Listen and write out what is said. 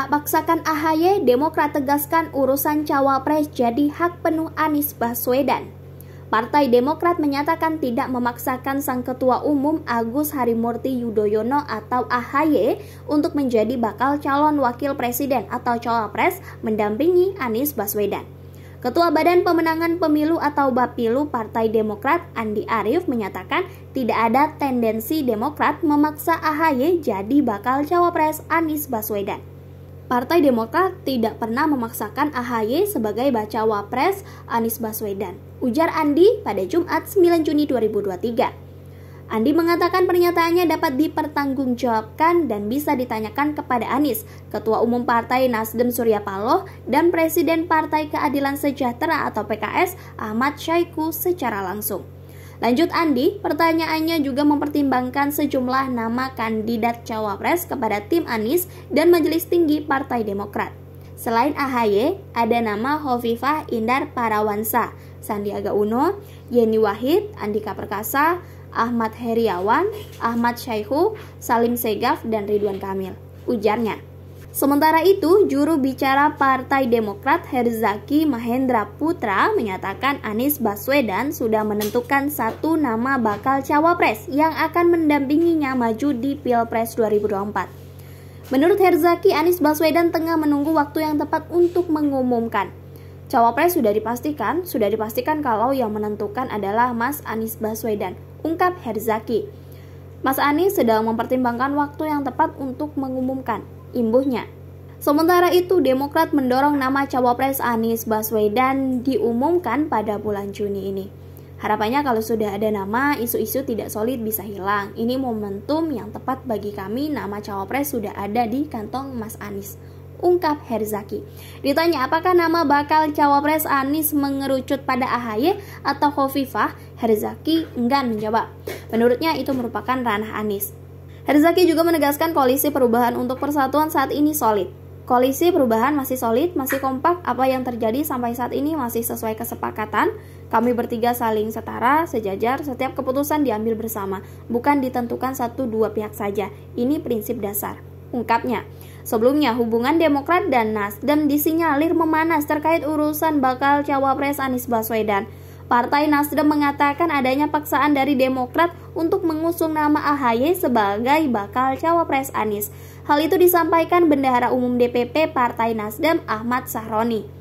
Tak paksakan AHY, Demokrat tegaskan urusan cawapres jadi hak penuh Anies Baswedan. Partai Demokrat menyatakan tidak memaksakan sang ketua umum Agus Harimurti Yudhoyono atau AHY untuk menjadi bakal calon wakil presiden atau cawapres mendampingi Anies Baswedan. Ketua Badan Pemenangan Pemilu atau Bapilu Partai Demokrat Andi Arief menyatakan tidak ada tendensi Demokrat memaksa AHY jadi bakal cawapres Anies Baswedan. Partai Demokrat tidak pernah memaksakan AHY sebagai baca wapres Anies Baswedan, ujar Andi pada Jumat 9 Juni 2023. Andi mengatakan pernyataannya dapat dipertanggungjawabkan dan bisa ditanyakan kepada Anies, Ketua Umum Partai Nasdem Surya Paloh, dan Presiden Partai Keadilan Sejahtera atau PKS Ahmad Syaiku secara langsung. Lanjut Andi, pertanyaannya juga mempertimbangkan sejumlah nama kandidat cawapres kepada tim Anies dan Majelis Tinggi Partai Demokrat. Selain AHY, ada nama Hovifah Indar Parawansa, Sandiaga Uno, Yeni Wahid, Andika Perkasa, Ahmad Heriawan, Ahmad Syaihu, Salim Segaf, dan Ridwan Kamil. Ujarnya, Sementara itu, juru bicara Partai Demokrat Herzaki Mahendra Putra menyatakan Anies Baswedan sudah menentukan satu nama bakal cawapres yang akan mendampinginya maju di Pilpres 2024. Menurut Herzaki, Anies Baswedan tengah menunggu waktu yang tepat untuk mengumumkan. Cawapres sudah dipastikan, sudah dipastikan kalau yang menentukan adalah Mas Anies Baswedan, ungkap Herzaki. Mas Anies sedang mempertimbangkan waktu yang tepat untuk mengumumkan imbuhnya. Sementara itu, Demokrat mendorong nama cawapres Anies Baswedan diumumkan pada bulan Juni ini. Harapannya kalau sudah ada nama, isu-isu tidak solid bisa hilang. Ini momentum yang tepat bagi kami, nama cawapres sudah ada di kantong Mas Anies. Ungkap Herzaki. Ditanya apakah nama bakal cawapres Anies mengerucut pada AHY atau Khofifah, Herzaki enggan menjawab. Menurutnya itu merupakan ranah Anies. Herzaki juga menegaskan koalisi perubahan untuk persatuan saat ini solid. Koalisi perubahan masih solid, masih kompak, apa yang terjadi sampai saat ini masih sesuai kesepakatan. Kami bertiga saling setara, sejajar, setiap keputusan diambil bersama, bukan ditentukan satu dua pihak saja. Ini prinsip dasar ungkapnya. Sebelumnya, hubungan Demokrat dan Nasdem disinyalir memanas terkait urusan bakal cawapres Anies Baswedan. Partai Nasdem mengatakan adanya paksaan dari Demokrat untuk mengusung nama AHY sebagai bakal cawapres Anies. Hal itu disampaikan Bendahara Umum DPP Partai Nasdem Ahmad Sahroni.